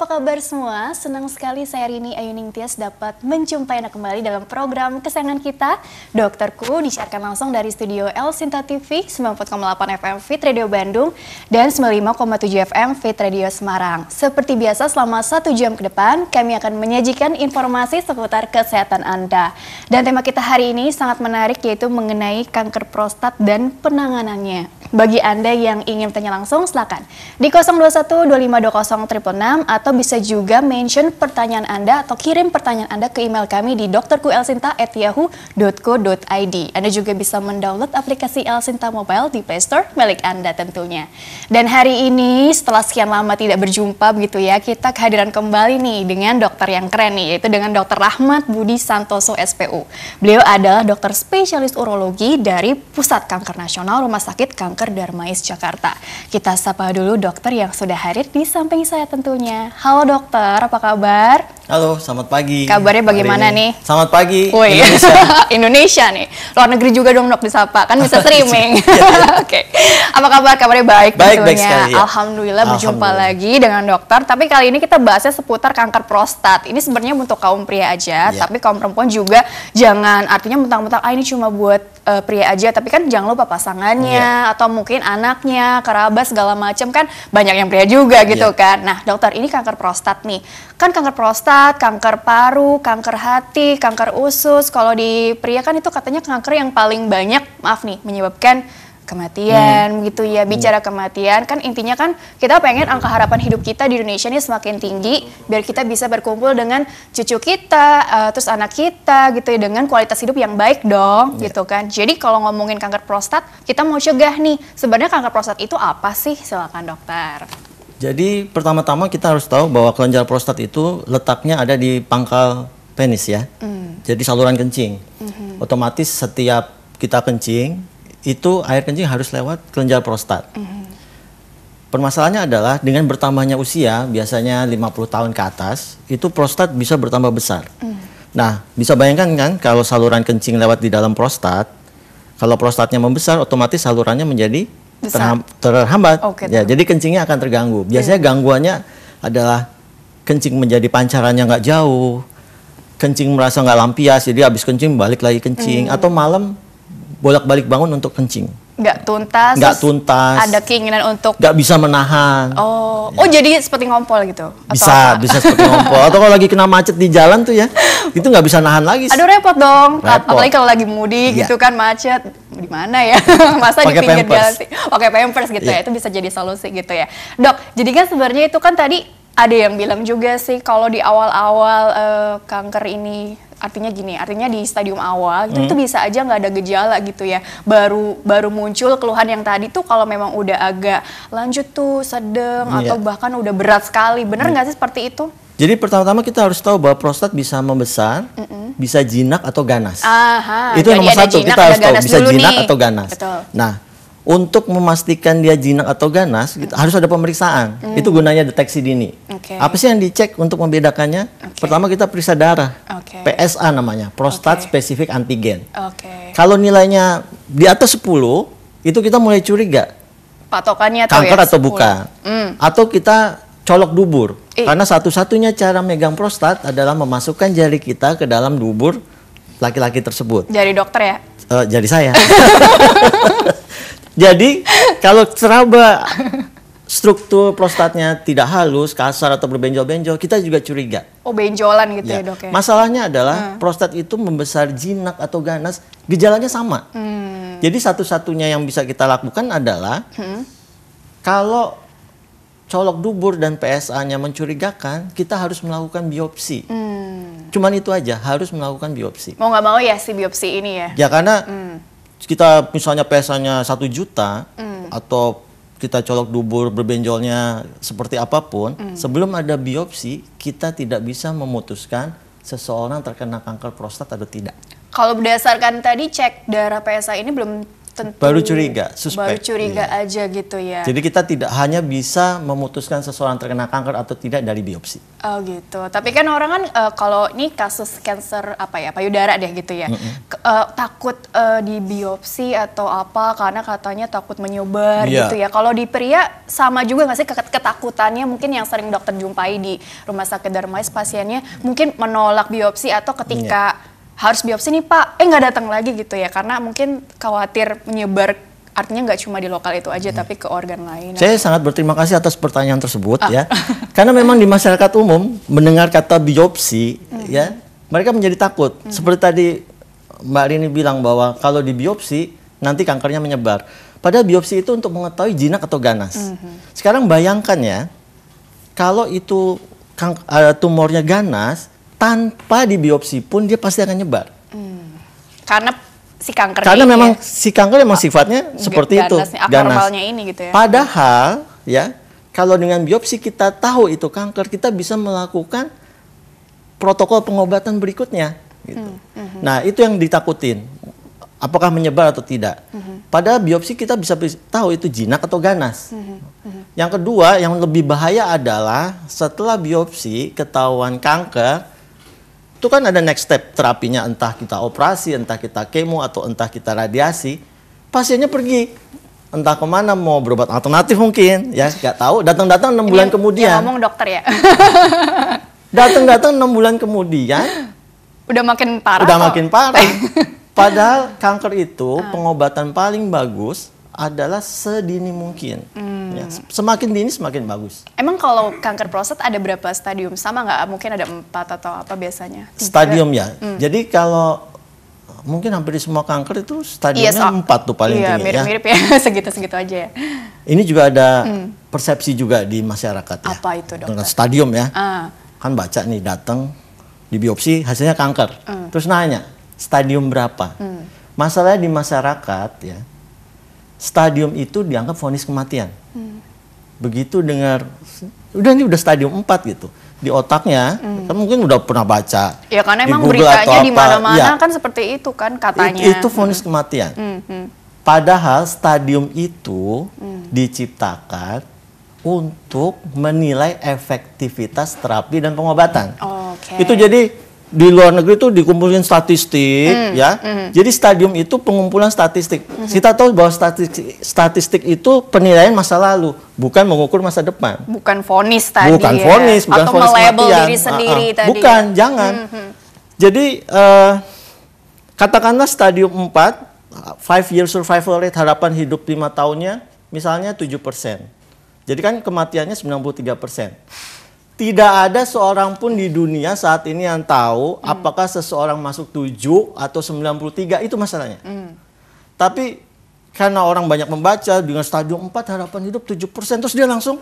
apa kabar semua? Senang sekali saya Rini Ayuning Tias dapat menjumpai Anda kembali dalam program kesayangan kita, Dokterku, disiarkan langsung dari studio El Sinta TV, 94,8 FM Fit Radio Bandung, dan 95,7 FM Fit Radio Semarang. Seperti biasa, selama satu jam ke depan, kami akan menyajikan informasi seputar kesehatan Anda. Dan tema kita hari ini sangat menarik, yaitu mengenai kanker prostat dan penanganannya. Bagi Anda yang ingin bertanya langsung, silakan di 0212520666 atau bisa juga mention pertanyaan Anda atau kirim pertanyaan Anda ke email kami di drkuelsinta@yahoo.co.id. Anda juga bisa mendownload aplikasi Elsinta Mobile di Play Store milik Anda tentunya. Dan hari ini setelah sekian lama tidak berjumpa begitu ya, kita kehadiran kembali nih dengan dokter yang keren nih, yaitu dengan Dokter Rahmat Budi Santoso SPU. Beliau adalah dokter spesialis urologi dari Pusat Kanker Nasional Rumah Sakit Kanker Kanker Darmais Jakarta. Kita sapa dulu dokter yang sudah hadir di samping saya tentunya. Halo dokter, apa kabar? Halo, selamat pagi. Kabarnya bagaimana Hari. nih? Selamat pagi, Woy. Indonesia. Indonesia nih. Luar negeri juga dong dok disapa, kan bisa streaming. Iya, iya. Oke. Apa kabar? Kabarnya baik, baik tentunya. Baik sekali, ya. Alhamdulillah berjumpa lagi dengan dokter. Tapi kali ini kita bahasnya seputar kanker prostat. Ini sebenarnya untuk kaum pria aja, ya. tapi kaum perempuan juga jangan artinya mentang-mentang ah ini cuma buat uh, pria aja, tapi kan jangan lupa pasangannya ya. atau mungkin anaknya, kerabat segala macam kan banyak yang pria juga iya. gitu kan. Nah, dokter ini kanker prostat nih. Kan kanker prostat, kanker paru, kanker hati, kanker usus. Kalau di pria kan itu katanya kanker yang paling banyak maaf nih menyebabkan kematian hmm. gitu ya bicara hmm. kematian kan intinya kan kita pengen angka harapan hidup kita di Indonesia ini semakin tinggi biar kita bisa berkumpul dengan cucu kita uh, terus anak kita gitu ya dengan kualitas hidup yang baik dong yeah. gitu kan jadi kalau ngomongin kanker prostat kita mau cegah nih sebenarnya kanker prostat itu apa sih silakan dokter jadi pertama-tama kita harus tahu bahwa kelenjar prostat itu letaknya ada di pangkal penis ya mm. jadi saluran kencing mm -hmm. otomatis setiap kita kencing itu air kencing harus lewat kelenjar prostat. Mm-hmm. Permasalahannya adalah dengan bertambahnya usia, biasanya 50 tahun ke atas, itu prostat bisa bertambah besar. Mm. Nah, bisa bayangkan kan kalau saluran kencing lewat di dalam prostat, kalau prostatnya membesar, otomatis salurannya menjadi terham, terhambat. Okay, ya, jadi kencingnya akan terganggu. Iya. Biasanya yeah. gangguannya adalah kencing menjadi pancarannya nggak jauh, kencing merasa nggak lampias, jadi habis kencing balik lagi kencing, mm. atau malam bolak-balik bangun untuk kencing. Nggak tuntas. Nggak tuntas. Ada keinginan untuk. Nggak bisa menahan. Oh, ya. oh jadi seperti ngompol gitu? bisa, apa? bisa seperti ngompol. Atau kalau lagi kena macet di jalan tuh ya, itu nggak bisa nahan lagi. Aduh repot dong. Repot. Apalagi kalau lagi mudik ya. gitu kan macet, di mana ya? Masa di pinggir jalan sih? oke pampers gitu ya. ya, itu bisa jadi solusi gitu ya. Dok, jadi kan sebenarnya itu kan tadi ada yang bilang juga sih kalau di awal-awal uh, kanker ini artinya gini, artinya di stadium awal hmm. itu bisa aja nggak ada gejala gitu ya. Baru baru muncul keluhan yang tadi tuh kalau memang udah agak lanjut tuh sedang yeah. atau bahkan udah berat sekali. Bener iya. nggak hmm. sih seperti itu? Jadi pertama-tama kita harus tahu bahwa prostat bisa membesar, mm -mm. bisa jinak atau ganas. Aha, itu nomor satu jinak, kita harus tahu bisa jinak nih. atau ganas. Betul. Nah, untuk memastikan dia jinak atau ganas hmm. harus ada pemeriksaan. Hmm. Itu gunanya deteksi dini. Okay. Apa sih yang dicek untuk membedakannya? Okay. Pertama kita periksa darah. Okay. PSA namanya, prostat okay. spesifik antigen. Okay. Kalau nilainya di atas 10, itu kita mulai curiga. Patokannya kanker ya, atau buka. bukan. Mm. Atau kita colok dubur. I. Karena satu-satunya cara megang prostat adalah memasukkan jari kita ke dalam dubur laki-laki tersebut. Jari dokter ya? Uh, eh, jadi saya. jadi kalau seraba struktur prostatnya tidak halus, kasar atau berbenjol-benjol, kita juga curiga. Oh, benjolan gitu ya, ya dok ya. Masalahnya adalah hmm. prostat itu membesar jinak atau ganas, gejalanya sama. Hmm. Jadi satu-satunya yang bisa kita lakukan adalah hmm. kalau colok dubur dan PSA-nya mencurigakan, kita harus melakukan biopsi. Hmm. Cuman itu aja, harus melakukan biopsi. Mau nggak mau ya si biopsi ini ya. Ya karena hmm. kita misalnya PSA-nya satu juta hmm. atau kita colok dubur berbenjolnya seperti apapun, mm. sebelum ada biopsi kita tidak bisa memutuskan seseorang terkena kanker prostat atau tidak. Kalau berdasarkan tadi cek darah PSA ini belum Tentu, baru curiga, suspek. Baru curiga iya. aja gitu ya. Jadi kita tidak hanya bisa memutuskan seseorang terkena kanker atau tidak dari biopsi. Oh gitu. Tapi kan orang kan uh, kalau ini kasus kanker apa ya payudara deh gitu ya, mm -hmm. uh, takut uh, di biopsi atau apa karena katanya takut menyebar yeah. gitu ya. Kalau di pria sama juga nggak sih ketakutannya mungkin yang sering dokter jumpai di rumah sakit darmais pasiennya mungkin menolak biopsi atau ketika yeah harus biopsi nih pak, eh nggak datang lagi gitu ya karena mungkin khawatir menyebar artinya nggak cuma di lokal itu aja hmm. tapi ke organ lain. Saya atau... sangat berterima kasih atas pertanyaan tersebut ah. ya. Karena memang di masyarakat umum mendengar kata biopsi hmm. ya, mereka menjadi takut. Hmm. Seperti tadi Mbak Rini bilang bahwa kalau di biopsi nanti kankernya menyebar. Padahal biopsi itu untuk mengetahui jinak atau ganas. Hmm. Sekarang bayangkan ya, kalau itu uh, tumornya ganas, tanpa di biopsi pun dia pasti akan nyebar. Hmm. Karena si kanker Karena ini memang ya, si kanker memang sifatnya seperti ganas, itu, ganas. ini gitu ya. Padahal ya, kalau dengan biopsi kita tahu itu kanker, kita bisa melakukan protokol pengobatan berikutnya gitu. Hmm. Hmm. Nah, itu yang ditakutin. Apakah menyebar atau tidak? Hmm. Pada biopsi kita bisa tahu itu jinak atau ganas. Hmm, hmm, yang kedua, yang lebih bahaya adalah setelah biopsi ketahuan kanker itu kan ada next step terapinya entah kita operasi, entah kita kemo atau entah kita radiasi, pasiennya pergi entah kemana mau berobat alternatif mungkin ya nggak tahu datang-datang enam bulan kemudian ngomong dokter ya datang-datang enam bulan kemudian udah makin parah udah kok. makin parah padahal kanker itu ah. pengobatan paling bagus adalah sedini mungkin Ya, hmm. semakin dini semakin bagus. Emang kalau kanker prostat ada berapa stadium? Sama nggak? Mungkin ada empat atau apa biasanya? Stadium ya. Hmm. Jadi kalau mungkin hampir di semua kanker itu stadiumnya yes, iya, empat tuh paling iya, tinggi ya. mirip-mirip ya. Segitu-segitu aja ya. Ini juga ada hmm. persepsi juga di masyarakat ya. Apa itu dokter? stadium ya. Ah. Kan baca nih datang di biopsi hasilnya kanker. Hmm. Terus nanya, stadium berapa? Hmm. Masalahnya di masyarakat ya stadium itu dianggap vonis kematian. Hmm. Begitu dengar, udah ini udah stadium 4 gitu di otaknya hmm. kan mungkin udah pernah baca ya karena emang Google beritanya di mana-mana ya. kan seperti itu kan katanya itu, itu vonis hmm. kematian hmm. Hmm. padahal stadium itu hmm. diciptakan untuk menilai efektivitas terapi dan pengobatan oh, okay. itu jadi di luar negeri itu dikumpulin statistik mm, ya. Mm. Jadi stadium itu pengumpulan statistik. Mm -hmm. Kita tahu bahwa statistik statistik itu penilaian masa lalu, bukan mengukur masa depan. Bukan vonis tadi. Bukan ya. vonis, bukan Atau vonis kematian. diri sendiri uh -uh. tadi. Ya. Bukan, ya. jangan. Mm -hmm. Jadi uh, katakanlah stadium 4 five year survival rate harapan hidup 5 tahunnya misalnya 7%. Jadi kan kematiannya 93%. Tidak ada seorang pun di dunia saat ini yang tahu hmm. apakah seseorang masuk 7 atau 93 itu masalahnya. Hmm. Tapi karena orang banyak membaca dengan stadium 4 harapan hidup 7% terus dia langsung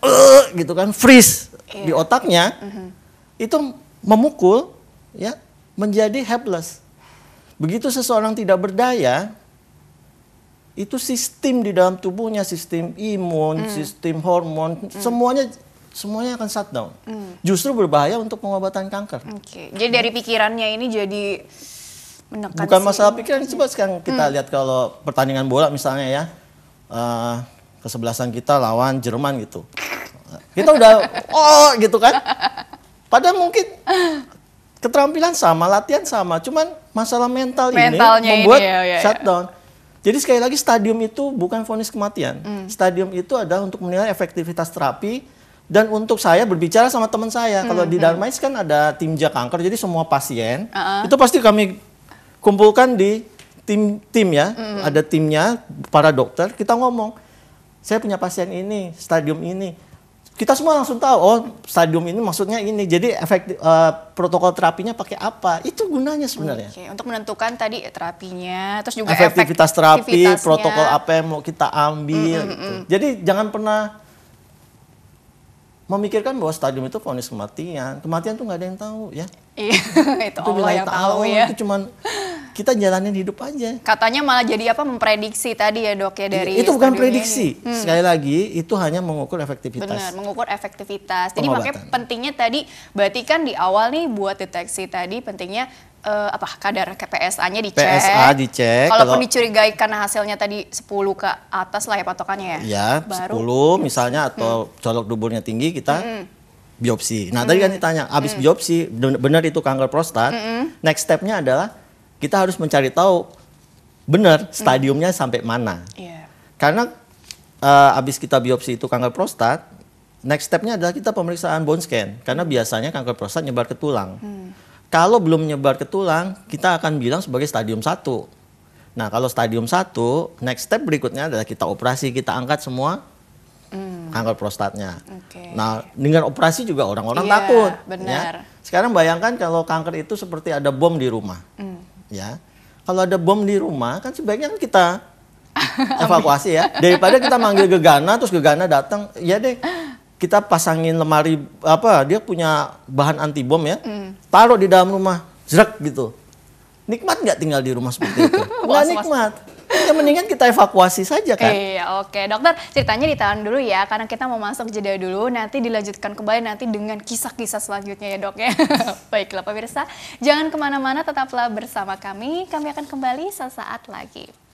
uh, gitu kan freeze yeah. di otaknya. -hmm. Itu memukul ya menjadi helpless. Begitu seseorang tidak berdaya, itu sistem di dalam tubuhnya, sistem imun, hmm. sistem hormon, hmm. semuanya semuanya akan shutdown. Hmm. Justru berbahaya untuk pengobatan kanker. Oke. Okay. Jadi dari pikirannya ini jadi menekan. Bukan sih. masalah pikiran. Coba hmm. sekarang kita hmm. lihat kalau pertandingan bola misalnya ya uh, kesebelasan kita lawan Jerman gitu. Kita udah oh gitu kan. Padahal mungkin keterampilan sama, latihan sama, cuman masalah mental Mentalnya ini membuat ini, ya, ya, shutdown. Ya. Jadi sekali lagi stadium itu bukan vonis kematian. Hmm. Stadium itu adalah untuk menilai efektivitas terapi dan untuk saya berbicara sama teman saya, hmm, kalau di hmm, hmm. Darmais kan ada tim jak kanker, jadi semua pasien uh -uh. itu pasti kami kumpulkan di tim tim ya, hmm. ada timnya para dokter. Kita ngomong, saya punya pasien ini, stadium ini. Kita semua langsung tahu, oh stadium ini maksudnya ini. Jadi efek uh, protokol terapinya pakai apa? Itu gunanya sebenarnya. untuk menentukan tadi terapinya, terus juga efektivitas terapi, protokol apa yang mau kita ambil. gitu. Jadi jangan pernah memikirkan bahwa stadium itu vonis kematian. Kematian tuh nggak ada yang tahu ya. Iya, itu, itu Allah yang tahu, tahu ya. Itu cuman kita jalanin hidup aja. Katanya malah jadi apa memprediksi tadi ya dok ya iya, dari itu bukan prediksi Hmm. sekali lagi itu hanya mengukur efektivitas. Benar mengukur efektivitas. Jadi makanya pentingnya tadi berarti kan di awal nih buat deteksi tadi pentingnya uh, apa kadar KPSA-nya dicek. PSA dicek. Kalaupun kalau, dicurigai karena hasilnya tadi 10 ke atas lah ya patokannya ya. Iya, 10 misalnya atau hmm. colok duburnya tinggi kita hmm. biopsi. Nah, hmm. tadi kan hmm. ditanya abis hmm. biopsi benar itu kanker prostat. Hmm. Next stepnya adalah kita harus mencari tahu benar hmm. stadiumnya hmm. sampai mana. Yeah. Karena uh, abis kita biopsi itu kanker prostat, next stepnya adalah kita pemeriksaan bone scan. Karena biasanya kanker prostat nyebar ke tulang. Hmm. Kalau belum nyebar ke tulang, kita akan bilang sebagai stadium 1. Nah kalau stadium 1, next step berikutnya adalah kita operasi, kita angkat semua hmm. kanker prostatnya. Okay. Nah dengan operasi juga orang-orang yeah, takut. Ya. Benar. Ya. Sekarang bayangkan kalau kanker itu seperti ada bom di rumah. Hmm ya kalau ada bom di rumah kan sebaiknya kan kita evakuasi ya daripada kita manggil gegana terus gegana datang ya deh kita pasangin lemari apa dia punya bahan anti bom ya hmm. taruh di dalam rumah jerak gitu nikmat nggak tinggal di rumah seperti itu nggak nikmat ya mendingan kita evakuasi saja kan. Iya, oke. Dokter, ceritanya ditahan dulu ya karena kita mau masuk jeda dulu. Nanti dilanjutkan kembali nanti dengan kisah-kisah selanjutnya ya, Dok ya. Baiklah pemirsa, jangan kemana mana tetaplah bersama kami. Kami akan kembali sesaat lagi.